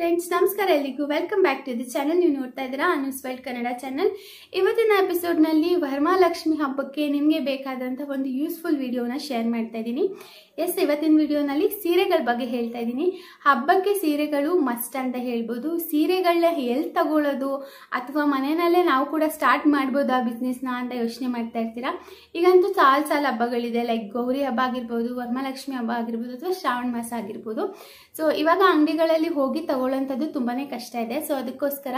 friends ನಮಸ್ಕಾರ ಎಲ್ರಿಗೂ welcome back to the channel ನೀವು ನೋಡ್ತಾ ಇದ್ದೀರಾ ಅನ್ಯೂಸ್ ಕನ್ನಡ ಚಾನಲ್ ಇವತ್ತಿನ ಎಪಿಸೋಡ್ನಲ್ಲಿ ವರ್ಮಾಲಕ್ಷ್ಮಿ ಹಬ್ಬಕ್ಕೆ ನಿಮಗೆ ಬೇಕಾದಂಥ ಒಂದು ಯೂಸ್ಫುಲ್ ವಿಡಿಯೋನ ಶೇರ್ ಮಾಡ್ತಾ ಇದ್ದೀನಿ ಎಸ್ ಇವತ್ತಿನ ವಿಡಿಯೋನಲ್ಲಿ ಸೀರೆಗಳ ಬಗ್ಗೆ ಹೇಳ್ತಾ ಇದ್ದೀನಿ ಹಬ್ಬಕ್ಕೆ ಸೀರೆಗಳು ಮಸ್ಟ್ ಅಂತ ಹೇಳ್ಬೋದು ಸೀರೆಗಳನ್ನ ಎಲ್ಲಿ ತಗೊಳ್ಳೋದು ಅಥವಾ ಮನೆಯಲ್ಲೇ ನಾವು ಕೂಡ ಸ್ಟಾರ್ಟ್ ಮಾಡ್ಬೋದು ಆ ಬಿಸ್ನೆಸ್ನ ಅಂತ ಯೋಚನೆ ಮಾಡ್ತಾ ಇರ್ತೀರಾ ಈಗಂತೂ ಸಾಲು ಸಾಲು ಹಬ್ಬಗಳಿದೆ ಲೈಕ್ ಗೌರಿ ಹಬ್ಬ ಆಗಿರ್ಬೋದು ವರಮಹಾಲಕ್ಷ್ಮಿ ಹಬ್ಬ ಆಗಿರ್ಬೋದು ಅಥವಾ ಶ್ರಾವಣ ಮಾಸ ಆಗಿರ್ಬೋದು ಸೊ ಇವಾಗ ಅಂಗಡಿಗಳಲ್ಲಿ ಹೋಗಿ ತಗೊಳ್ಳೋಂಥದ್ದು ತುಂಬಾ ಕಷ್ಟ ಇದೆ ಸೊ ಅದಕ್ಕೋಸ್ಕರ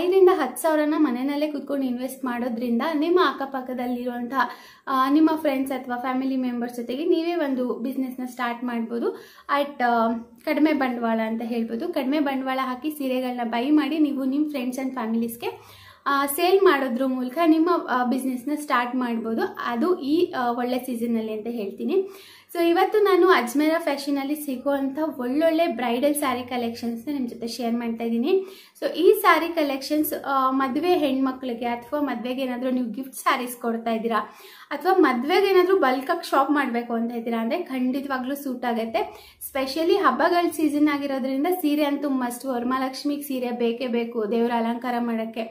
ಐದರಿಂದ ಹತ್ತು ಸಾವಿರನ ಮನೆಯಲ್ಲೇ ಕೂತ್ಕೊಂಡು ಇನ್ವೆಸ್ಟ್ ಮಾಡೋದ್ರಿಂದ ನಿಮ್ಮ ಅಕ್ಕಪಕ್ಕದಲ್ಲಿರುವಂತಹ ನಿಮ್ಮ ಫ್ರೆಂಡ್ಸ್ ಅಥವಾ ಫ್ಯಾಮಿಲಿ ಮೆಂಬರ್ಸ್ ಜೊತೆಗೆ ನೀವೇ ಒಂದು ಬಿಸ್ನೆಸ್ನ ಸ್ಟಾರ್ಟ್ ಮಾಡ್ಬೋದು ಅಟ್ ಕಡಿಮೆ ಬಂಡವಾಳ ಅಂತ ಹೇಳ್ಬೋದು ಕಡಿಮೆ ಬಂಡವಾಳ ಹಾಕಿ ಸೀರೆಗಳನ್ನ ಬೈ ಮಾಡಿ ನೀವು ನಿಮ್ಮ ಫ್ರೆಂಡ್ಸ್ ಆ್ಯಂಡ್ ಫ್ಯಾಮಿಲೀಸ್ಗೆ ಸೇಲ್ ಮಾಡೋದ್ರ ಮೂಲಕ ನಿಮ್ಮ ಬಿಸ್ನೆಸ್ನ ಸ್ಟಾರ್ಟ್ ಮಾಡ್ಬೋದು ಅದು ಈ ಒಳ್ಳೆ ಸೀಸನ್ನಲ್ಲಿ ಅಂತ ಹೇಳ್ತೀನಿ ಸೊ ಇವತ್ತು ನಾನು ಅಜ್ಮೇರ ಫ್ಯಾಷನಲ್ಲಿ ಸಿಗುವಂಥ ಒಳ್ಳೊಳ್ಳೆ ಬ್ರೈಡಲ್ ಸ್ಯಾರಿ ಕಲೆಕ್ಷನ್ಸ್ನ ನಿಮ್ಮ ಜೊತೆ ಶೇರ್ ಮಾಡ್ತಾ ಇದ್ದೀನಿ ಸೊ ಈ ಸ್ಯಾರಿ ಕಲೆಕ್ಷನ್ಸ್ ಮದುವೆ ಹೆಣ್ಮಕ್ಳಿಗೆ ಅಥವಾ ಮದುವೆಗೆ ಏನಾದರೂ ನೀವು ಗಿಫ್ಟ್ ಸ್ಯಾರೀಸ್ ಕೊಡ್ತಾ ಇದ್ದೀರಾ ಅಥವಾ ಮದುವೆಗೆ ಏನಾದರೂ ಬಲ್ಕಾಗಿ ಶಾಪ್ ಮಾಡಬೇಕು ಅಂತ ಇದ್ದೀರಾ ಅಂದರೆ ಖಂಡಿತವಾಗ್ಲೂ ಸೂಟ್ ಆಗುತ್ತೆ ಸ್ಪೆಷಲಿ ಹಬ್ಬಗಳ ಸೀಸನ್ ಆಗಿರೋದ್ರಿಂದ ಸೀರೆ ಅಂತೂ ಮಸ್ಟ್ ವರ್ಮಹಾಲಕ್ಷ್ಮಿಗೆ ಸೀರೆ ಬೇಕೇ ಬೇಕು ದೇವರ ಅಲಂಕಾರ ಮಾಡೋಕ್ಕೆ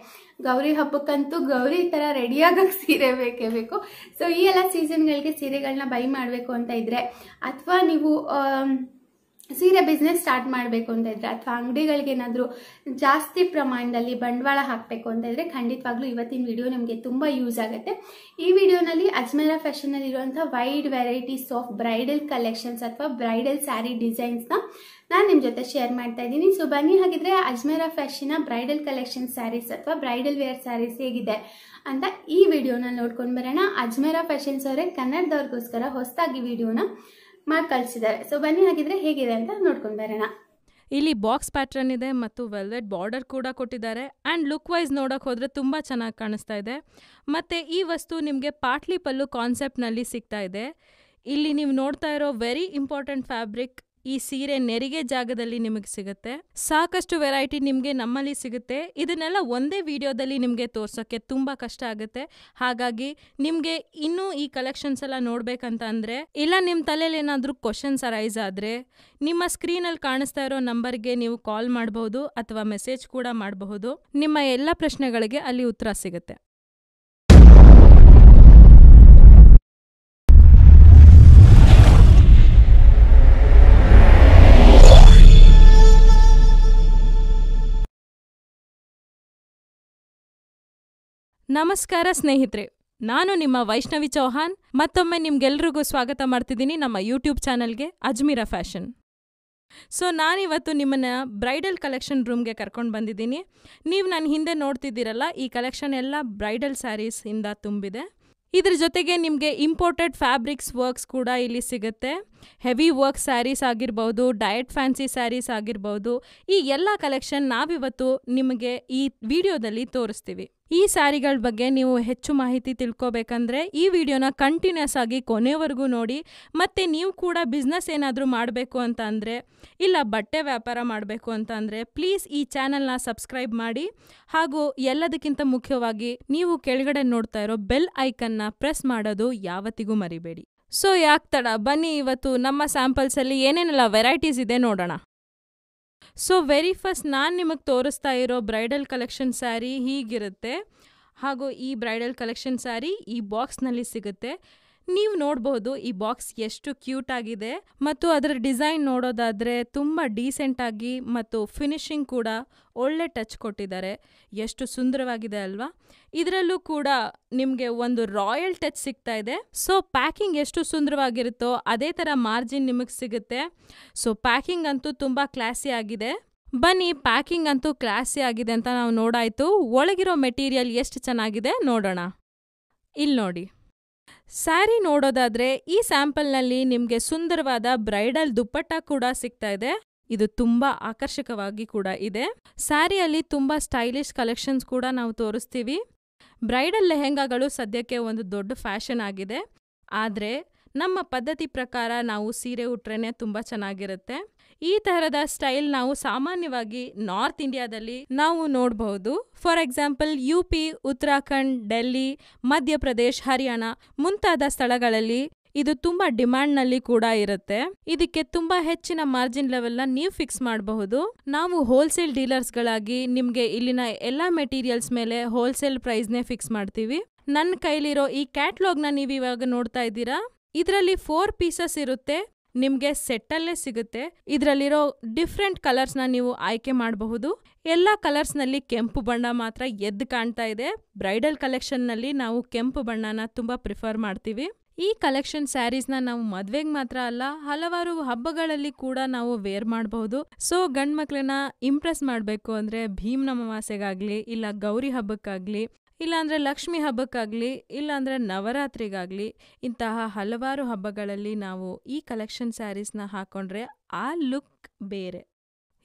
ಗೌರಿ ಹಬ್ಬಕ್ಕಂತೂ ಗೌರಿ ಥರ ರೆಡಿಯಾಗೋಕ್ಕೆ ಸೀರೆ ಬೇಕೇ ಬೇಕು ಸೊ ಈ ಎಲ್ಲ ಸೀಸನ್ಗಳಿಗೆ ಸೀರೆಗಳನ್ನ ಬೈ ಮಾಡಬೇಕು ಅಂತ ಇದ್ದರೆ ಅಥವಾ ನೀವು ಸೀರೆ ಬಿಸ್ನೆಸ್ ಸ್ಟಾರ್ಟ್ ಮಾಡಬೇಕು ಅಂತ ಇದ್ರೆ ಅಥವಾ ಅಂಗಡಿಗಳಿಗೆ ಏನಾದರೂ ಜಾಸ್ತಿ ಪ್ರಮಾಣದಲ್ಲಿ ಬಂಡವಾಳ ಹಾಕಬೇಕು ಅಂತ ಇದ್ರೆ ಖಂಡಿತವಾಗ್ಲೂ ಇವತ್ತಿನ ವಿಡಿಯೋ ನಿಮಗೆ ತುಂಬ ಯೂಸ್ ಆಗುತ್ತೆ ಈ ವಿಡಿಯೋನಲ್ಲಿ ಅಜ್ಮೇರಾ ಫ್ಯಾಷನಲ್ಲಿ ಇರುವಂಥ wide varieties of bridal collections ಅಥವಾ ಬ್ರೈಡಲ್ ಸ್ಯಾರಿ ಡಿಸೈನ್ಸ್ನ ನಾನು ನಿಮ್ಮ ಜೊತೆ ಶೇರ್ ಮಾಡ್ತಾ ಇದ್ದೀನಿ ಸೊ ಬನ್ನಿ ಹಾಗಿದ್ರೆ ಅಜ್ಮೇರಾ ಫ್ಯಾಷನ್ನ ಬ್ರೈಡಲ್ ಕಲೆಕ್ಷನ್ ಸ್ಯಾರೀಸ್ ಅಥವಾ ಬ್ರೈಡಲ್ ವೇರ್ ಸ್ಯಾರೀಸ್ ಹೇಗಿದೆ ಅಂತ ಈ ವಿಡಿಯೋನ ನೋಡ್ಕೊಂಡು ಬರೋಣ ಅಜ್ಮೇರಾ ಫ್ಯಾಷನ್ಸ್ ಅವರೇ ಕನ್ನಡದವ್ರಿಗೋಸ್ಕರ ಹೊಸದಾಗಿ ವಿಡಿಯೋನ ಮಾಡಿ ಕಳಿಸಿದ್ದಾರೆ ಸೊ ಬನ್ನಿ ಹಾಗಿದ್ರೆ ಹೇಗಿದೆ ಅಂತ ನೋಡ್ಕೊಂಡು ಬರೋಣ ಇಲ್ಲಿ ಬಾಕ್ಸ್ ಪ್ಯಾಟರ್ನ್ ಇದೆ ಮತ್ತು ವೆಲ್ವೆಟ್ ಬಾರ್ಡರ್ ಕೂಡ ಕೊಟ್ಟಿದ್ದಾರೆ ಆ್ಯಂಡ್ ಲುಕ್ ವೈಸ್ ನೋಡೋಕೆ ಹೋದರೆ ತುಂಬ ಚೆನ್ನಾಗಿ ಕಾಣಿಸ್ತಾ ಇದೆ ಮತ್ತು ಈ ವಸ್ತು ನಿಮಗೆ ಪಾಟ್ಲಿ ಪಲ್ಲು ಕಾನ್ಸೆಪ್ಟ್ನಲ್ಲಿ ಸಿಗ್ತಾ ಇದೆ ಇಲ್ಲಿ ನೀವು ನೋಡ್ತಾ ಇರೋ ವೆರಿ ಇಂಪಾರ್ಟೆಂಟ್ ಫ್ಯಾಬ್ರಿಕ್ ಈ ಸೀರೆ ನೆರಿಗೆ ಜಾಗದಲ್ಲಿ ನಿಮಗೆ ಸಿಗುತ್ತೆ ಸಾಕಷ್ಟು ವೆರೈಟಿ ನಿಮಗೆ ನಮ್ಮಲ್ಲಿ ಸಿಗುತ್ತೆ ಇದನ್ನೆಲ್ಲ ಒಂದೇ ವಿಡಿಯೋದಲ್ಲಿ ನಿಮಗೆ ತೋರ್ಸೋಕ್ಕೆ ತುಂಬ ಕಷ್ಟ ಆಗುತ್ತೆ ಹಾಗಾಗಿ ನಿಮಗೆ ಇನ್ನೂ ಈ ಕಲೆಕ್ಷನ್ಸ್ ಎಲ್ಲ ನೋಡ್ಬೇಕಂತ ಅಂದರೆ ಇಲ್ಲ ನಿಮ್ಮ ತಲೆಯಲ್ಲಿ ಏನಾದರೂ ಕ್ವಶನ್ಸ್ ಅರೈಸ್ ಆದರೆ ನಿಮ್ಮ ಸ್ಕ್ರೀನಲ್ಲಿ ಕಾಣಿಸ್ತಾ ಇರೋ ನಂಬರ್ಗೆ ನೀವು ಕಾಲ್ ಮಾಡಬಹುದು ಅಥವಾ ಮೆಸೇಜ್ ಕೂಡ ಮಾಡಬಹುದು ನಿಮ್ಮ ಎಲ್ಲ ಪ್ರಶ್ನೆಗಳಿಗೆ ಅಲ್ಲಿ ಉತ್ತರ ಸಿಗುತ್ತೆ ನಮಸ್ಕಾರ ಸ್ನೇಹಿತರೆ ನಾನು ನಿಮ್ಮ ವೈಷ್ಣವಿ ಚೌಹಾನ್ ಮತ್ತೊಮ್ಮೆ ನಿಮ್ಗೆಲ್ರಿಗೂ ಸ್ವಾಗತ ಮಾಡ್ತಿದ್ದೀನಿ ನಮ್ಮ ಯೂಟ್ಯೂಬ್ ಚಾನಲ್ಗೆ ಅಜ್ಮೀರಾ ಫ್ಯಾಷನ್ ಸೊ ನಾನಿವತ್ತು ನಿಮ್ಮನ್ನು ಬ್ರೈಡಲ್ ಕಲೆಕ್ಷನ್ ರೂಮ್ಗೆ ಕರ್ಕೊಂಡು ಬಂದಿದ್ದೀನಿ ನೀವು ನನ್ನ ಹಿಂದೆ ನೋಡ್ತಿದ್ದೀರಲ್ಲ ಈ ಕಲೆಕ್ಷನ್ ಎಲ್ಲ ಬ್ರೈಡಲ್ ಸ್ಯಾರೀಸಿಂದ ತುಂಬಿದೆ ಇದ್ರ ಜೊತೆಗೆ ನಿಮಗೆ ಇಂಪೋರ್ಟೆಡ್ ಫ್ಯಾಬ್ರಿಕ್ಸ್ ವರ್ಕ್ಸ್ ಕೂಡ ಇಲ್ಲಿ ಸಿಗುತ್ತೆ ಹೆವಿ ವರ್ಕ್ ಸ್ಯಾರೀಸ್ ಆಗಿರ್ಬೋದು ಡಯಟ್ ಫ್ಯಾನ್ಸಿ ಸ್ಯಾರೀಸ್ ಆಗಿರ್ಬೋದು ಈ ಎಲ್ಲ ಕಲೆಕ್ಷನ್ ನಾವಿವತ್ತು ನಿಮಗೆ ಈ ವಿಡಿಯೋದಲ್ಲಿ ತೋರಿಸ್ತೀವಿ ಈ ಸ್ಯಾರಿಗಳ ಬಗ್ಗೆ ನೀವು ಹೆಚ್ಚು ಮಾಹಿತಿ ತಿಳ್ಕೊಬೇಕಂದ್ರೆ ಈ ವಿಡಿಯೋನ ಕಂಟಿನ್ಯೂಸ್ ಆಗಿ ಕೊನೆವರೆಗೂ ನೋಡಿ ಮತ್ತು ನೀವು ಕೂಡ ಬಿಸ್ನೆಸ್ ಏನಾದರೂ ಮಾಡಬೇಕು ಅಂತ ಅಂದರೆ ಇಲ್ಲ ಬಟ್ಟೆ ವ್ಯಾಪಾರ ಮಾಡಬೇಕು ಅಂತ ಅಂದರೆ ಪ್ಲೀಸ್ ಈ ಚಾನಲ್ನ ಸಬ್ಸ್ಕ್ರೈಬ್ ಮಾಡಿ ಹಾಗೂ ಎಲ್ಲದಕ್ಕಿಂತ ಮುಖ್ಯವಾಗಿ ನೀವು ಕೆಳಗಡೆ ನೋಡ್ತಾ ಇರೋ ಬೆಲ್ ಐಕನ್ನ ಪ್ರೆಸ್ ಮಾಡೋದು ಯಾವತ್ತಿಗೂ ಮರಿಬೇಡಿ ಸೊ ಯಾಕೆ ತಡ ಬನ್ನಿ ಇವತ್ತು ನಮ್ಮ ಸ್ಯಾಂಪಲ್ಸಲ್ಲಿ ಏನೇನೆಲ್ಲ ವೆರೈಟೀಸ್ ಇದೆ ನೋಡೋಣ ಸೊ ವೆರಿ ಫಸ್ಟ್ ನಾನು ನಿಮಗೆ ತೋರಿಸ್ತಾ ಇರೋ ಬ್ರೈಡಲ್ ಕಲೆಕ್ಷನ್ ಸ್ಯಾರಿ ಹೀಗಿರುತ್ತೆ ಹಾಗೂ ಈ ಬ್ರೈಡಲ್ ಕಲೆಕ್ಷನ್ ಸ್ಯಾರಿ ಈ ಬಾಕ್ಸ್ನಲ್ಲಿ ಸಿಗುತ್ತೆ ನೀವು ನೋಡಬಹುದು ಈ ಬಾಕ್ಸ್ ಎಷ್ಟು ಕ್ಯೂಟ್ ಆಗಿದೆ ಮತ್ತು ಅದರ ಡಿಸೈನ್ ನೋಡೋದಾದರೆ ತುಂಬ ಡೀಸೆಂಟ್ ಆಗಿ ಮತ್ತು ಫಿನಿಶಿಂಗ್ ಕೂಡ ಒಳ್ಳೆ ಟಚ್ ಕೊಟ್ಟಿದ್ದಾರೆ ಎಷ್ಟು ಸುಂದರವಾಗಿದೆ ಅಲ್ವಾ ಇದರಲ್ಲೂ ಕೂಡ ನಿಮಗೆ ಒಂದು ರಾಯಲ್ ಟಚ್ ಸಿಗ್ತಾ ಇದೆ ಸೊ ಪ್ಯಾಕಿಂಗ್ ಎಷ್ಟು ಸುಂದರವಾಗಿರುತ್ತೋ ಅದೇ ಥರ ಮಾರ್ಜಿನ್ ನಿಮಗೆ ಸಿಗುತ್ತೆ ಸೊ ಪ್ಯಾಕಿಂಗ್ ಅಂತೂ ತುಂಬ ಕ್ಲಾಸಿ ಆಗಿದೆ ಬನ್ನಿ ಪ್ಯಾಕಿಂಗ್ ಅಂತೂ ಕ್ಲಾಸಿ ಆಗಿದೆ ಅಂತ ನಾವು ನೋಡಾಯಿತು ಒಳಗಿರೋ ಮೆಟೀರಿಯಲ್ ಎಷ್ಟು ಚೆನ್ನಾಗಿದೆ ನೋಡೋಣ ಇಲ್ಲಿ ನೋಡಿ ಸ್ಯಾರಿ ನೋಡೋದಾದ್ರೆ ಈ ಸ್ಯಾಂಪಲ್ನಲ್ಲಿ ನಿಮಗೆ ಸುಂದರವಾದ ಬ್ರೈಡಲ್ ದುಪ್ಪಟ್ಟ ಕೂಡ ಸಿಗ್ತಾ ಇದೆ ಇದು ತುಂಬಾ ಆಕರ್ಷಕವಾಗಿ ಕೂಡ ಇದೆ ಸ್ಯಾರಿಯಲ್ಲಿ ತುಂಬಾ ಸ್ಟೈಲಿಶ್ ಕಲೆಕ್ಷನ್ಸ್ ಕೂಡ ನಾವು ತೋರಿಸ್ತೀವಿ ಬ್ರೈಡಲ್ ಲೆಹೆಂಗಾಗಳು ಸದ್ಯಕ್ಕೆ ಒಂದು ದೊಡ್ಡ ಫ್ಯಾಷನ್ ಆಗಿದೆ ಆದರೆ ನಮ್ಮ ಪದ್ಧತಿ ಪ್ರಕಾರ ನಾವು ಸೀರೆ ಉಟ್ರೇ ತುಂಬ ಚೆನ್ನಾಗಿರುತ್ತೆ ಈ ತರಹದ ಸ್ಟೈಲ್ ನಾವು ಸಾಮಾನ್ಯವಾಗಿ ನಾರ್ತ್ ಇಂಡಿಯಾದಲ್ಲಿ ನಾವು ನೋಡಬಹುದು for example U P Uttarakhand Delhi Madhya Pradesh Haryana ಮುಂತಾದ ಸ್ಥಳಗಳಲ್ಲಿ ಇದು ತುಂಬಾ ಡಿಮ್ಯಾಂಡ್ ನಲ್ಲಿ ಕೂಡ ಇರುತ್ತೆ ಇದಕ್ಕೆ ತುಂಬಾ ಹೆಚ್ಚಿನ ಮಾರ್ಜಿನ್ ಲೆವೆಲ್ ನ ನೀವು ಫಿಕ್ಸ್ ಮಾಡಬಹುದು ನಾವು ಹೋಲ್ಸೇಲ್ ಡೀಲರ್ಸ್ ಗಳಾಗಿ ನಿಮ್ಗೆ ಇಲ್ಲಿನ ಎಲ್ಲಾ ಮೆಟೀರಿಯಲ್ಸ್ ಮೇಲೆ ಹೋಲ್ಸೇಲ್ ಪ್ರೈಸ್ ನೇ ಫಿಕ್ಸ್ ಮಾಡ್ತೀವಿ ನನ್ನ ಕೈಲಿರೋ ಈ ಕ್ಯಾಟ್ಲಾಗ್ ನ ನೀವು ಇವಾಗ ನೋಡ್ತಾ ಇದ್ದೀರಾ ಇದರಲ್ಲಿ ಫೋರ್ ಪೀಸಸ್ ಇರುತ್ತೆ ನಿಮಗೆ ಸೆಟ್ಟಲ್ಲೇ ಸಿಗುತ್ತೆ ಇದರಲ್ಲಿರೋ ಡಿಫ್ರೆಂಟ್ ಕಲರ್ಸ್ನ ನೀವು ಆಯ್ಕೆ ಮಾಡಬಹುದು ಎಲ್ಲ ಕಲರ್ಸ್ನಲ್ಲಿ ಕೆಂಪು ಬಣ್ಣ ಮಾತ್ರ ಎದ್ದು ಕಾಣ್ತಾ ಇದೆ ಬ್ರೈಡಲ್ ಕಲೆಕ್ಷನ್ನಲ್ಲಿ ನಾವು ಕೆಂಪು ಬಣ್ಣನ ತುಂಬ ಪ್ರಿಫರ್ ಮಾಡ್ತೀವಿ ಈ ಕಲೆಕ್ಷನ್ ಸ್ಯಾರೀಸ್ನ ನಾವು ಮದುವೆಗೆ ಮಾತ್ರ ಅಲ್ಲ ಹಲವಾರು ಹಬ್ಬಗಳಲ್ಲಿ ಕೂಡ ನಾವು ವೇರ್ ಮಾಡಬಹುದು ಸೊ ಗಂಡ್ ಮಕ್ಳನ್ನ ಇಂಪ್ರೆಸ್ ಮಾಡಬೇಕು ಅಂದ್ರೆ ಭೀಮ್ ನಮವಾಸೆಗಾಗ್ಲಿ ಇಲ್ಲ ಗೌರಿ ಹಬ್ಬಕ್ಕಾಗ್ಲಿ ಇಲ್ಲಾಂದರೆ ಲಕ್ಷ್ಮಿ ಹಬ್ಬಕ್ಕಾಗಲಿ ಇಲ್ಲಾಂದರೆ ನವರಾತ್ರಿಗಾಗಲಿ ಇಂತಹ ಹಲವಾರು ಹಬ್ಬಗಳಲ್ಲಿ ನಾವು ಈ ಕಲೆಕ್ಷನ್ ಸ್ಯಾರೀಸ್ನ ಹಾಕ್ಕೊಂಡ್ರೆ ಆ ಲುಕ್ ಬೇರೆ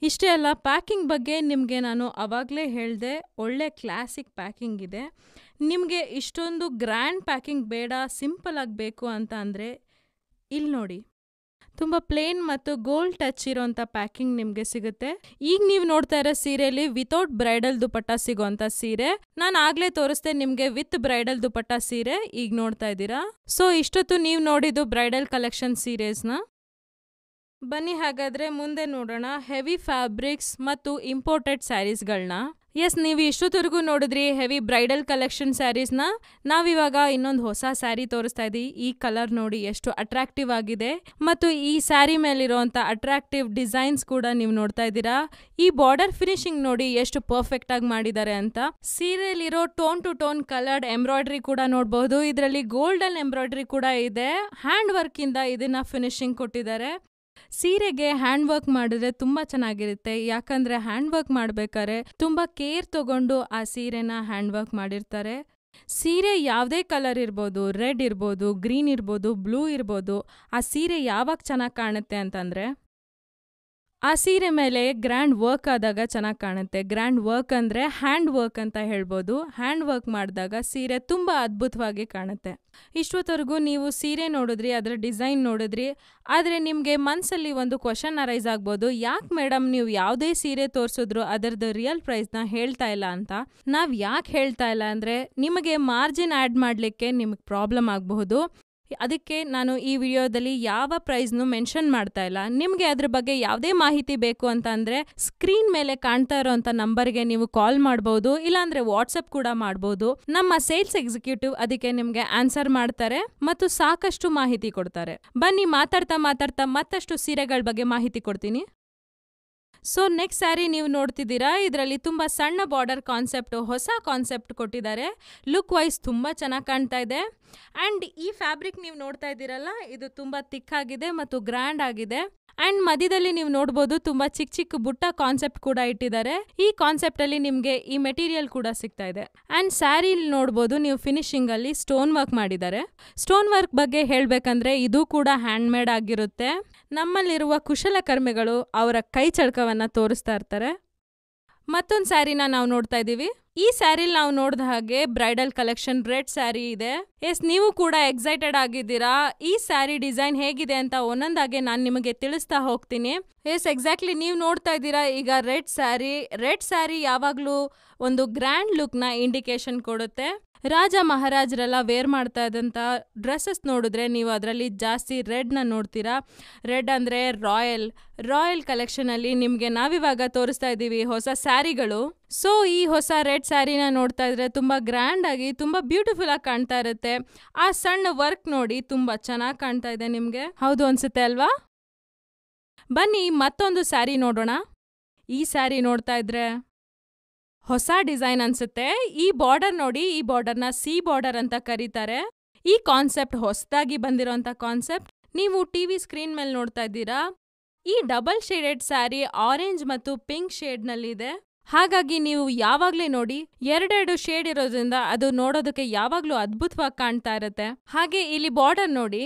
ಇಷ್ಟೇ ಅಲ್ಲ ಪ್ಯಾಕಿಂಗ್ ಬಗ್ಗೆ ನಿಮಗೆ ನಾನು ಅವಾಗಲೇ ಹೇಳಿದೆ ಒಳ್ಳೆ ಕ್ಲಾಸಿಕ್ ಪ್ಯಾಕಿಂಗ್ ಇದೆ ನಿಮಗೆ ಇಷ್ಟೊಂದು ಗ್ರ್ಯಾಂಡ್ ಪ್ಯಾಕಿಂಗ್ ಬೇಡ ಸಿಂಪಲ್ ಆಗಬೇಕು ಅಂತ ಅಂದರೆ ಇಲ್ಲಿ ನೋಡಿ ತುಂಬ ಪ್ಲೇನ್ ಮತ್ತು ಗೋಲ್ಡ್ ಟಚ್ ಇರೋಂಥ ಪ್ಯಾಕಿಂಗ್ ನಿಮಗೆ ಸಿಗುತ್ತೆ ಈಗ ನೀವು ನೋಡ್ತಾ ಇರೋ ಸೀರೆಯಲ್ಲಿ ವಿತೌಟ್ ಬ್ರೈಡಲ್ ದುಪಟ್ಟ ಸಿಗುವಂತ ಸೀರೆ ನಾನು ಆಗ್ಲೇ ತೋರಿಸ್ದೆ ನಿಮಗೆ ವಿತ್ ಬ್ರೈಡಲ್ ದುಪಟ್ಟ ಸೀರೆ ಈಗ ನೋಡ್ತಾ ಇದ್ದೀರಾ ಸೊ ಇಷ್ಟೊತ್ತು ನೀವು ನೋಡಿದ್ದು ಬ್ರೈಡಲ್ ಕಲೆಕ್ಷನ್ ನ ಬನ್ನಿ ಹಾಗಾದ್ರೆ ಮುಂದೆ ನೋಡೋಣ ಹೆವಿ ಫ್ಯಾಬ್ರಿಕ್ಸ್ ಮತ್ತು ಇಂಪೋರ್ಟೆಡ್ ಸ್ಯಾರೀಸ್ಗಳನ್ನ ಎಸ್ ನೀವು ಇಷ್ಟೊತ್ತರೆಗೂ ನೋಡಿದ್ರಿ ಹೆವಿ ಬ್ರೈಡಲ್ ಕಲೆಕ್ಷನ್ ಸ್ಯಾರೀಸ್ನ ನಾವಿವಾಗ ಇನ್ನೊಂದು ಹೊಸ ಸ್ಯಾರಿ ತೋರಿಸ್ತಾ ಇದ್ದೀವಿ ಈ ಕಲರ್ ನೋಡಿ ಎಷ್ಟು ಅಟ್ರಾಕ್ಟಿವ್ ಆಗಿದೆ ಮತ್ತು ಈ ಸ್ಯಾರಿ ಮೇಲಿರುವಂಥ ಅಟ್ರಾಕ್ಟಿವ್ ಡಿಸೈನ್ಸ್ ಕೂಡ ನೀವು ನೋಡ್ತಾ ಇದ್ದೀರಾ ಈ ಬಾರ್ಡರ್ ಫಿನಿಶಿಂಗ್ ನೋಡಿ ಎಷ್ಟು ಪರ್ಫೆಕ್ಟ್ ಆಗಿ ಮಾಡಿದ್ದಾರೆ ಅಂತ ಇರೋ tone to tone coloured embroidery ಕೂಡ ನೋಡಬಹುದು ಇದರಲ್ಲಿ ಗೋಲ್ಡನ್ ಎಂಬ್ರಾಯ್ಡ್ರಿ ಕೂಡ ಇದೆ ಹ್ಯಾಂಡ್ ವರ್ಕ್ ಇಂದ ಇದನ್ನ ಫಿನಿಶಿಂಗ್ ಕೊಟ್ಟಿದ್ದಾರೆ ಸೀರೆಗೆ ಹ್ಯಾಂಡ್ ವರ್ಕ್ ಮಾಡಿದ್ರೆ ತುಂಬ ಚೆನ್ನಾಗಿರುತ್ತೆ ಯಾಕಂದ್ರೆ ಹ್ಯಾಂಡ್ ವರ್ಕ್ ಮಾಡಬೇಕಾದ್ರೆ ತುಂಬ ಕೇರ್ ತಗೊಂಡು ಆ ಸೀರೆನ ಹ್ಯಾಂಡ್ ವರ್ಕ್ ಮಾಡಿರ್ತಾರೆ ಸೀರೆ ಯಾವುದೇ ಕಲರ್ ಇರ್ಬೋದು ರೆಡ್ ಇರ್ಬೋದು ಗ್ರೀನ್ ಇರ್ಬೋದು ಬ್ಲೂ ಇರ್ಬೋದು ಆ ಸೀರೆ ಯಾವಾಗ ಚೆನ್ನಾಗಿ ಕಾಣುತ್ತೆ ಅಂತಂದರೆ ಆ ಸೀರೆ ಮೇಲೆ ಗ್ರ್ಯಾಂಡ್ ವರ್ಕ್ ಆದಾಗ ಚೆನ್ನಾಗಿ ಕಾಣುತ್ತೆ ಗ್ರ್ಯಾಂಡ್ ವರ್ಕ್ ಅಂದರೆ ಹ್ಯಾಂಡ್ ವರ್ಕ್ ಅಂತ ಹೇಳ್ಬೋದು ಹ್ಯಾಂಡ್ ವರ್ಕ್ ಮಾಡಿದಾಗ ಸೀರೆ ತುಂಬ ಅದ್ಭುತವಾಗಿ ಕಾಣುತ್ತೆ ಇಷ್ಟೊತ್ತವರೆಗೂ ನೀವು ಸೀರೆ ನೋಡಿದ್ರಿ ಅದರ ಡಿಸೈನ್ ನೋಡಿದ್ರಿ ಆದರೆ ನಿಮಗೆ ಮನಸ್ಸಲ್ಲಿ ಒಂದು ಕ್ವಶನ್ ಅರೈಸ್ ಆಗ್ಬೋದು ಯಾಕೆ ಮೇಡಮ್ ನೀವು ಯಾವುದೇ ಸೀರೆ ತೋರಿಸಿದ್ರು ಅದರದ್ದು ರಿಯಲ್ ಪ್ರೈಸ್ನ ಹೇಳ್ತಾ ಇಲ್ಲ ಅಂತ ನಾವು ಯಾಕೆ ಹೇಳ್ತಾ ಇಲ್ಲ ಅಂದರೆ ನಿಮಗೆ ಮಾರ್ಜಿನ್ ಆ್ಯಡ್ ಮಾಡಲಿಕ್ಕೆ ನಿಮಗೆ ಪ್ರಾಬ್ಲಮ್ ಆಗಬಹುದು ಅದಕ್ಕೆ ನಾನು ಈ ವಿಡಿಯೋದಲ್ಲಿ ಯಾವ ಪ್ರೈಸ್ನು ಮೆನ್ಷನ್ ಮಾಡ್ತಾ ಇಲ್ಲ ನಿಮಗೆ ಅದ್ರ ಬಗ್ಗೆ ಯಾವುದೇ ಮಾಹಿತಿ ಬೇಕು ಅಂತ ಅಂದರೆ ಸ್ಕ್ರೀನ್ ಮೇಲೆ ಕಾಣ್ತಾ ಇರೋಂಥ ನಂಬರ್ಗೆ ನೀವು ಕಾಲ್ ಮಾಡ್ಬೋದು ಇಲ್ಲಾಂದರೆ ವಾಟ್ಸಪ್ ಕೂಡ ಮಾಡ್ಬೋದು ನಮ್ಮ ಸೇಲ್ಸ್ ಎಕ್ಸಿಕ್ಯೂಟಿವ್ ಅದಕ್ಕೆ ನಿಮಗೆ ಆನ್ಸರ್ ಮಾಡ್ತಾರೆ ಮತ್ತು ಸಾಕಷ್ಟು ಮಾಹಿತಿ ಕೊಡ್ತಾರೆ ಬನ್ನಿ ಮಾತಾಡ್ತಾ ಮಾತಾಡ್ತಾ ಮತ್ತಷ್ಟು ಸೀರೆಗಳ ಬಗ್ಗೆ ಮಾಹಿತಿ ಕೊಡ್ತೀನಿ ಸೊ ನೆಕ್ಸ್ಟ್ ಸ್ಯಾರಿ ನೀವು ನೋಡ್ತಿದ್ದೀರಾ ಇದರಲ್ಲಿ ತುಂಬ ಸಣ್ಣ ಬಾರ್ಡರ್ ಕಾನ್ಸೆಪ್ಟ್ ಹೊಸ ಕಾನ್ಸೆಪ್ಟ್ ಕೊಟ್ಟಿದ್ದಾರೆ ಲುಕ್ ವೈಸ್ ತುಂಬ ಚೆನ್ನಾಗಿ ಕಾಣ್ತಾ ಇದೆ ಆ್ಯಂಡ್ ಈ ಫ್ಯಾಬ್ರಿಕ್ ನೀವು ನೋಡ್ತಾ ಇದ್ದೀರಲ್ಲ ಇದು ತುಂಬ ಆಗಿದೆ ಮತ್ತು ಗ್ರ್ಯಾಂಡ್ ಆಗಿದೆ ಆ್ಯಂಡ್ ಮಧ್ಯದಲ್ಲಿ ನೀವು ನೋಡ್ಬೋದು ತುಂಬ ಚಿಕ್ಕ ಚಿಕ್ಕ ಬುಟ್ಟ ಕಾನ್ಸೆಪ್ಟ್ ಕೂಡ ಇಟ್ಟಿದ್ದಾರೆ ಈ ಕಾನ್ಸೆಪ್ಟಲ್ಲಿ ನಿಮಗೆ ಈ ಮೆಟೀರಿಯಲ್ ಕೂಡ ಸಿಗ್ತಾ ಇದೆ ಆ್ಯಂಡ್ ಸ್ಯಾರಿ ನೋಡ್ಬೋದು ನೀವು ಅಲ್ಲಿ ಸ್ಟೋನ್ ವರ್ಕ್ ಮಾಡಿದ್ದಾರೆ ಸ್ಟೋನ್ ವರ್ಕ್ ಬಗ್ಗೆ ಹೇಳಬೇಕಂದ್ರೆ ಇದು ಕೂಡ ಹ್ಯಾಂಡ್ ಮೇಡ್ ಆಗಿರುತ್ತೆ ನಮ್ಮಲ್ಲಿರುವ ಕುಶಲಕರ್ಮಿಗಳು ಅವರ ಕೈ ಚಳಕವನ್ನು ತೋರಿಸ್ತಾ ಇರ್ತಾರೆ ಮತ್ತೊಂದು ಸ್ಯಾರಿನ ನಾವು ನೋಡ್ತಾ ಇದ್ದೀವಿ ಈ ಸ್ಯಾರಿಲ್ ನಾವು ನೋಡಿದ ಹಾಗೆ ಬ್ರೈಡಲ್ ಕಲೆಕ್ಷನ್ ರೆಡ್ ಸ್ಯಾರಿ ಇದೆ ಎಸ್ ನೀವು ಕೂಡ ಎಕ್ಸೈಟೆಡ್ ಆಗಿದ್ದೀರಾ ಈ ಸ್ಯಾರಿ ಡಿಸೈನ್ ಹೇಗಿದೆ ಅಂತ ಒಂದೊಂದಾಗೆ ನಾನು ನಿಮಗೆ ತಿಳಿಸ್ತಾ ಹೋಗ್ತೀನಿ ಎಸ್ ಎಕ್ಸಾಕ್ಟ್ಲಿ ನೀವು ನೋಡ್ತಾ ಇದ್ದೀರಾ ಈಗ ರೆಡ್ ಸ್ಯಾರಿ ರೆಡ್ ಸ್ಯಾರಿ ಯಾವಾಗಲೂ ಒಂದು ಗ್ರ್ಯಾಂಡ್ ಲುಕ್ನ ಇಂಡಿಕೇಶನ್ ಕೊಡುತ್ತೆ ರಾಜ ಮಹಾರಾಜರೆಲ್ಲ ವೇರ್ ಮಾಡ್ತಾ ಇದ್ದಂಥ ಡ್ರೆಸ್ಸಸ್ ನೋಡಿದ್ರೆ ನೀವು ಅದರಲ್ಲಿ ಜಾಸ್ತಿ ರೆಡ್ನ ನೋಡ್ತೀರಾ ರೆಡ್ ಅಂದರೆ ರಾಯಲ್ ರಾಯಲ್ ಕಲೆಕ್ಷನಲ್ಲಿ ನಿಮಗೆ ನಾವಿವಾಗ ತೋರಿಸ್ತಾ ಇದ್ದೀವಿ ಹೊಸ ಸ್ಯಾರಿಗಳು ಸೊ ಈ ಹೊಸ ರೆಡ್ ಸ್ಯಾರಿನ ನೋಡ್ತಾ ಇದ್ರೆ ತುಂಬ ಗ್ರ್ಯಾಂಡಾಗಿ ತುಂಬ ಆಗಿ ಕಾಣ್ತಾ ಇರುತ್ತೆ ಆ ಸಣ್ಣ ವರ್ಕ್ ನೋಡಿ ತುಂಬ ಚೆನ್ನಾಗಿ ಕಾಣ್ತಾ ಇದೆ ನಿಮಗೆ ಹೌದು ಅನ್ಸುತ್ತೆ ಅಲ್ವಾ ಬನ್ನಿ ಮತ್ತೊಂದು ಸ್ಯಾರಿ ನೋಡೋಣ ಈ ಸ್ಯಾರಿ ನೋಡ್ತಾ ಇದ್ರೆ ಹೊಸ ಡಿಸೈನ್ ಅನ್ಸುತ್ತೆ ಈ ಬಾರ್ಡರ್ ನೋಡಿ ಈ ಬಾರ್ಡರ್ನ ಸಿ ಬಾರ್ಡರ್ ಅಂತ ಕರೀತಾರೆ ಈ ಕಾನ್ಸೆಪ್ಟ್ ಹೊಸದಾಗಿ ಬಂದಿರುವಂತ ಕಾನ್ಸೆಪ್ಟ್ ನೀವು ಟಿ ವಿ ಸ್ಕ್ರೀನ್ ಮೇಲೆ ನೋಡ್ತಾ ಇದ್ದೀರಾ ಈ ಡಬಲ್ ಶೇಡೆಡ್ ಸ್ಯಾರಿ ಆರೆಂಜ್ ಮತ್ತು ಪಿಂಕ್ ಶೇಡ್ ಇದೆ ಹಾಗಾಗಿ ನೀವು ಯಾವಾಗ್ಲೇ ನೋಡಿ ಎರಡೆರಡು ಶೇಡ್ ಇರೋದ್ರಿಂದ ಅದು ನೋಡೋದಕ್ಕೆ ಯಾವಾಗ್ಲೂ ಅದ್ಭುತವಾಗಿ ಕಾಣ್ತಾ ಇರುತ್ತೆ ಹಾಗೆ ಇಲ್ಲಿ ಬಾರ್ಡರ್ ನೋಡಿ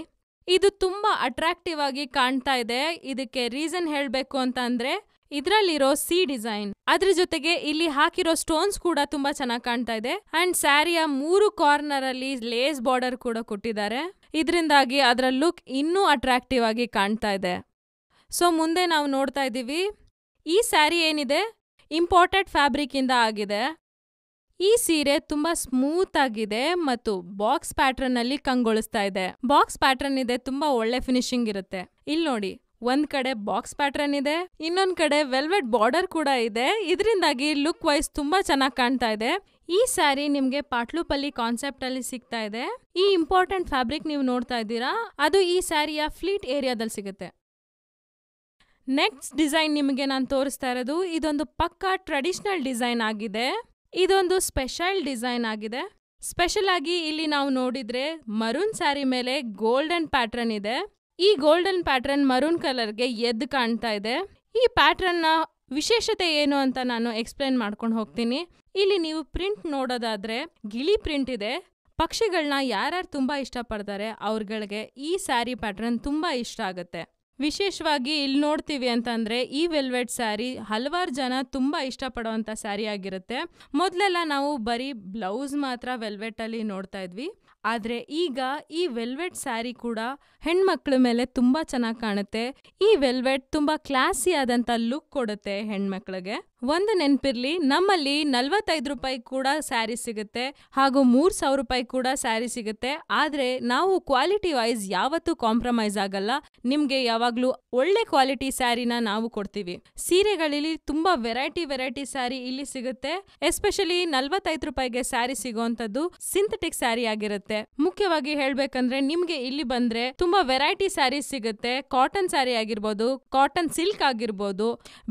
ಇದು ತುಂಬಾ ಅಟ್ರಾಕ್ಟಿವ್ ಆಗಿ ಕಾಣ್ತಾ ಇದೆ ಇದಕ್ಕೆ ರೀಸನ್ ಹೇಳಬೇಕು ಅಂತ ಅಂದ್ರೆ ಇದ್ರಲ್ಲಿರೋ ಸಿ ಡಿಸೈನ್ ಅದ್ರ ಜೊತೆಗೆ ಇಲ್ಲಿ ಹಾಕಿರೋ ಸ್ಟೋನ್ಸ್ ಕೂಡ ತುಂಬಾ ಚೆನ್ನಾಗಿ ಕಾಣ್ತಾ ಇದೆ ಅಂಡ್ ಸ್ಯಾರಿಯ ಮೂರು ಕಾರ್ನರ್ ಅಲ್ಲಿ ಲೇಸ್ ಬಾರ್ಡರ್ ಕೂಡ ಕೊಟ್ಟಿದ್ದಾರೆ ಇದರಿಂದಾಗಿ ಅದರ ಲುಕ್ ಇನ್ನೂ ಅಟ್ರಾಕ್ಟಿವ್ ಆಗಿ ಕಾಣ್ತಾ ಇದೆ ಸೊ ಮುಂದೆ ನಾವು ನೋಡ್ತಾ ಇದ್ದೀವಿ ಈ ಸ್ಯಾರಿ ಏನಿದೆ ಇಂಪಾರ್ಟೆಂಟ್ ಫ್ಯಾಬ್ರಿಕ್ ಇಂದ ಆಗಿದೆ ಈ ಸೀರೆ ತುಂಬಾ ಸ್ಮೂತ್ ಆಗಿದೆ ಮತ್ತು ಬಾಕ್ಸ್ ಪ್ಯಾಟರ್ನ್ ಅಲ್ಲಿ ಕಂಗೊಳಿಸ್ತಾ ಇದೆ ಬಾಕ್ಸ್ ಪ್ಯಾಟರ್ನ್ ಇದೆ ತುಂಬಾ ಒಳ್ಳೆ ಫಿನಿಶಿಂಗ್ ಇರುತ್ತೆ ಇಲ್ಲಿ ನೋಡಿ ಒಂದ್ ಕಡೆ ಬಾಕ್ಸ್ ಪ್ಯಾಟರ್ನ್ ಇದೆ ಇನ್ನೊಂದ್ ಕಡೆ ವೆಲ್ವೆಟ್ ಬಾರ್ಡರ್ ಕೂಡ ಇದೆ ಇದರಿಂದಾಗಿ ಲುಕ್ ವೈಸ್ ತುಂಬಾ ಚೆನ್ನಾಗಿ ಕಾಣ್ತಾ ಇದೆ ಈ ಸ್ಯಾರಿ ನಿಮ್ಗೆ ಪಾಟ್ಲುಪಲ್ಲಿ ಕಾನ್ಸೆಪ್ಟ್ ಅಲ್ಲಿ ಸಿಗ್ತಾ ಇದೆ ಈ ಇಂಪಾರ್ಟೆಂಟ್ ಫ್ಯಾಬ್ರಿಕ್ ನೀವು ನೋಡ್ತಾ ಇದ್ದೀರಾ ಅದು ಈ ಸ್ಯಾರಿಯ ಫ್ಲೀಟ್ ಏರಿಯಾದಲ್ಲಿ ಸಿಗುತ್ತೆ ನೆಕ್ಸ್ಟ್ ಡಿಸೈನ್ ನಿಮಗೆ ನಾನು ತೋರಿಸ್ತಾ ಇರೋದು ಇದೊಂದು ಪಕ್ಕಾ ಟ್ರೆಡಿಷನಲ್ ಡಿಸೈನ್ ಆಗಿದೆ ಇದೊಂದು ಸ್ಪೆಷಲ್ ಡಿಸೈನ್ ಆಗಿದೆ ಸ್ಪೆಷಲ್ ಆಗಿ ಇಲ್ಲಿ ನಾವು ನೋಡಿದ್ರೆ ಮರುನ್ ಸ್ಯಾರಿ ಮೇಲೆ ಗೋಲ್ಡನ್ ಪ್ಯಾಟರ್ನ್ ಇದೆ ಈ ಗೋಲ್ಡನ್ ಪ್ಯಾಟ್ರನ್ ಮರೂನ್ ಕಲರ್ಗೆ ಎದ್ದು ಕಾಣ್ತಾ ಇದೆ ಈ ನ ವಿಶೇಷತೆ ಏನು ಅಂತ ನಾನು ಎಕ್ಸ್ಪ್ಲೈನ್ ಮಾಡ್ಕೊಂಡು ಹೋಗ್ತೀನಿ ಇಲ್ಲಿ ನೀವು ಪ್ರಿಂಟ್ ನೋಡೋದಾದ್ರೆ ಗಿಳಿ ಪ್ರಿಂಟ್ ಇದೆ ಪಕ್ಷಿಗಳನ್ನ ಯಾರ್ಯಾರು ತುಂಬ ಇಷ್ಟಪಡ್ತಾರೆ ಅವ್ರಗಳಿಗೆ ಈ ಸ್ಯಾರಿ ಪ್ಯಾಟ್ರನ್ ತುಂಬ ಇಷ್ಟ ಆಗುತ್ತೆ ವಿಶೇಷವಾಗಿ ಇಲ್ಲಿ ನೋಡ್ತೀವಿ ಅಂತಂದರೆ ಈ ವೆಲ್ವೆಟ್ ಸ್ಯಾರಿ ಹಲವಾರು ಜನ ತುಂಬಾ ಇಷ್ಟಪಡುವಂತ ಸ್ಯಾರಿ ಆಗಿರುತ್ತೆ ಮೊದಲೆಲ್ಲ ನಾವು ಬರೀ ಬ್ಲೌಸ್ ಮಾತ್ರ ವೆಲ್ವೆಟಲ್ಲಿ ನೋಡ್ತಾ ಇದ್ವಿ ಆದರೆ ಈಗ ಈ ವೆಲ್ವೆಟ್ ಸ್ಯಾರಿ ಕೂಡ ಹೆಣ್ಮಕ್ಳ ಮೇಲೆ ತುಂಬ ಚೆನ್ನಾಗಿ ಕಾಣುತ್ತೆ ಈ ವೆಲ್ವೆಟ್ ತುಂಬ ಕ್ಲಾಸಿ ಆದಂಥ ಲುಕ್ ಕೊಡುತ್ತೆ ಹೆಣ್ಮಕ್ಳಿಗೆ ಒಂದು ನೆನಪಿರ್ಲಿ ನಮ್ಮಲ್ಲಿ ನಲ್ವತ್ತೈದು ರೂಪಾಯಿ ಕೂಡ ಸ್ಯಾರಿ ಸಿಗುತ್ತೆ ಹಾಗೂ ಮೂರ್ ಸಾವಿರ ರೂಪಾಯಿ ಕೂಡ ಸ್ಯಾರಿ ಸಿಗುತ್ತೆ ಆದರೆ ನಾವು ಕ್ವಾಲಿಟಿ ವೈಸ್ ಯಾವತ್ತೂ ಕಾಂಪ್ರಮೈಸ್ ಆಗಲ್ಲ ನಿಮಗೆ ಯಾವಾಗಲೂ ಒಳ್ಳೆ ಕ್ವಾಲಿಟಿ ಸ್ಯಾರಿನ ನಾವು ಕೊಡ್ತೀವಿ ಸೀರೆಗಳಲ್ಲಿ ತುಂಬಾ ವೆರೈಟಿ ವೆರೈಟಿ ಸ್ಯಾರಿ ಇಲ್ಲಿ ಸಿಗುತ್ತೆ ಎಸ್ಪೆಷಲಿ ನಲ್ವತ್ತೈದು ರೂಪಾಯಿಗೆ ಸ್ಯಾರಿ ಸಿಗುವಂತದ್ದು ಸಿಂಥೆಟಿಕ್ ಸ್ಯಾರಿ ಆಗಿರುತ್ತೆ ಮುಖ್ಯವಾಗಿ ಹೇಳ್ಬೇಕಂದ್ರೆ ನಿಮ್ಗೆ ಇಲ್ಲಿ ಬಂದ್ರೆ ತುಂಬಾ ವೆರೈಟಿ ಸ್ಯಾರೀಸ್ ಸಿಗುತ್ತೆ ಕಾಟನ್ ಸ್ಯಾರಿ ಆಗಿರ್ಬೋದು ಕಾಟನ್ ಸಿಲ್ಕ್ ಆಗಿರ್ಬೋದು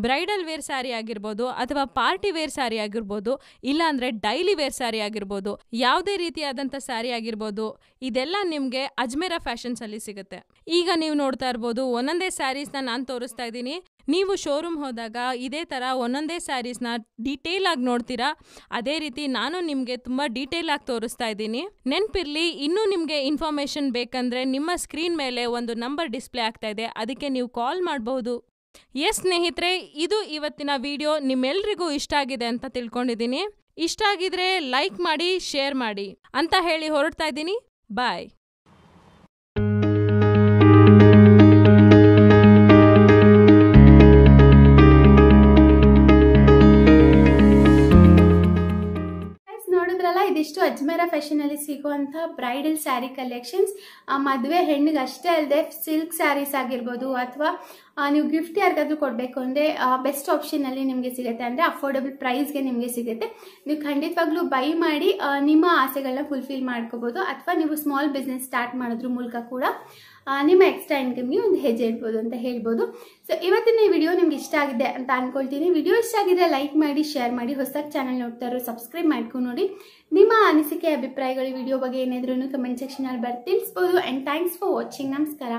ಬ್ರೈಡಲ್ ವೇರ್ ಸ್ಯಾರಿ ಆಗಿರ್ಬೋದು ಅಥವಾ ಪಾರ್ಟಿ ವೇರ್ ಸ್ಯಾರಿ ಆಗಿರ್ಬೋದು ಇಲ್ಲ ಅಂದ್ರೆ ಡೈಲಿ ವೇರ್ ಸ್ಯಾರಿ ಆಗಿರ್ಬೋದು ಯಾವುದೇ ರೀತಿಯಾದಂತ ಸ್ಯಾರಿ ಆಗಿರ್ಬೋದು ಇದೆಲ್ಲ ನಿಮ್ಗೆ ಅಜ್ಮೇರ ಫ್ಯಾಷನ್ಸ್ ಅಲ್ಲಿ ಸಿಗುತ್ತೆ ಈಗ ನೀವು ನೋಡ್ತಾ ಇರ್ಬೋದು ಒಂದೊಂದೇ ಸ್ಯಾರೀಸ್ ನಾನು ತೋರಿಸ್ತಾ ಇದ್ದೀನಿ ನೀವು ಶೋರೂಮ್ ಹೋದಾಗ ಇದೇ ಥರ ಒಂದೊಂದೇ ಸ್ಯಾರೀಸ್ನ ಡೀಟೇಲ್ ಆಗಿ ನೋಡ್ತೀರಾ ಅದೇ ರೀತಿ ನಾನು ನಿಮಗೆ ತುಂಬ ಡೀಟೇಲ್ ಆಗಿ ತೋರಿಸ್ತಾ ಇದ್ದೀನಿ ನೆನಪಿರಲಿ ಇನ್ನೂ ನಿಮಗೆ ಇನ್ಫಾರ್ಮೇಷನ್ ಬೇಕಂದರೆ ನಿಮ್ಮ ಸ್ಕ್ರೀನ್ ಮೇಲೆ ಒಂದು ನಂಬರ್ ಡಿಸ್ಪ್ಲೇ ಆಗ್ತಾ ಇದೆ ಅದಕ್ಕೆ ನೀವು ಕಾಲ್ ಮಾಡಬಹುದು ಎಸ್ ಸ್ನೇಹಿತರೆ ಇದು ಇವತ್ತಿನ ವಿಡಿಯೋ ನಿಮ್ಮೆಲ್ರಿಗೂ ಇಷ್ಟ ಆಗಿದೆ ಅಂತ ತಿಳ್ಕೊಂಡಿದ್ದೀನಿ ಇಷ್ಟ ಆಗಿದ್ರೆ ಲೈಕ್ ಮಾಡಿ ಶೇರ್ ಮಾಡಿ ಅಂತ ಹೇಳಿ ಹೊರಡ್ತಾ ಇದ್ದೀನಿ ಬಾಯ್ ಇದಿಷ್ಟು ಅಜ್ಮೇರ ಅಲ್ಲಿ ಸಿಗುವಂತಹ ಬ್ರೈಡಲ್ ಸ್ಯಾರಿ ಕಲೆಕ್ಷನ್ಸ್ ಮದುವೆ ಹೆಣ್ಣಿಗೆ ಅಷ್ಟೇ ಅಲ್ಲದೆ ಸಿಲ್ಕ್ ಸ್ಯಾರೀಸ್ ಆಗಿರ್ಬೋದು ಅಥವಾ ನೀವು ಗಿಫ್ಟ್ ಯಾರಿಗಾದ್ರೂ ಕೊಡಬೇಕು ಅಂದರೆ ಬೆಸ್ಟ್ ಆಪ್ಷನಲ್ಲಿ ನಿಮಗೆ ಸಿಗುತ್ತೆ ಅಂದರೆ ಅಫೋರ್ಡಬಲ್ ಪ್ರೈಸ್ಗೆ ನಿಮಗೆ ಸಿಗುತ್ತೆ ನೀವು ಖಂಡಿತವಾಗ್ಲೂ ಬೈ ಮಾಡಿ ನಿಮ್ಮ ಆಸೆಗಳನ್ನ ಫುಲ್ಫಿಲ್ ಮಾಡ್ಕೋಬೋದು ಅಥವಾ ನೀವು ಸ್ಮಾಲ್ ಬಿಸ್ನೆಸ್ ಸ್ಟಾರ್ಟ್ ಮಾಡೋದ್ರ ಮೂಲಕ ಕೂಡ ನಿಮ್ಮ ಎಕ್ಸ್ಟ್ರಾ ಇನ್ಕಮ್ಗೆ ಒಂದು ಹೆಜ್ಜೆ ಇಡ್ಬೋದು ಅಂತ ಹೇಳ್ಬೋದು ಸೊ ಇವತ್ತಿನ ಈ ವಿಡಿಯೋ ನಿಮ್ಗೆ ಇಷ್ಟ ಆಗಿದೆ ಅಂತ ಅನ್ಕೊಳ್ತೀನಿ ವಿಡಿಯೋ ಇಷ್ಟ ಆಗಿದ್ರೆ ಲೈಕ್ ಮಾಡಿ ಶೇರ್ ಮಾಡಿ ಹೊಸ ಚಾನಲ್ ಇರೋ ಸಬ್ಸ್ಕ್ರೈಬ್ ಮಾಡ್ಕೊಂಡು ನೋಡಿ ನಿಮ್ಮ ಅನಿಸಿಕೆ ಅಭಿಪ್ರಾಯಗಳು ವಿಡಿಯೋ ಬಗ್ಗೆ ಏನಾದ್ರೂ ಕಮೆಂಟ್ ಸೆಕ್ಷನಲ್ಲಿ ಬರ್ತಿಲ್ಸ್ಬೋದು ಅಂಡ್ ಥ್ಯಾಂಕ್ಸ್ ಫಾರ್ ವಾಚಿಂಗ್ ನಮಸ್ಕಾರ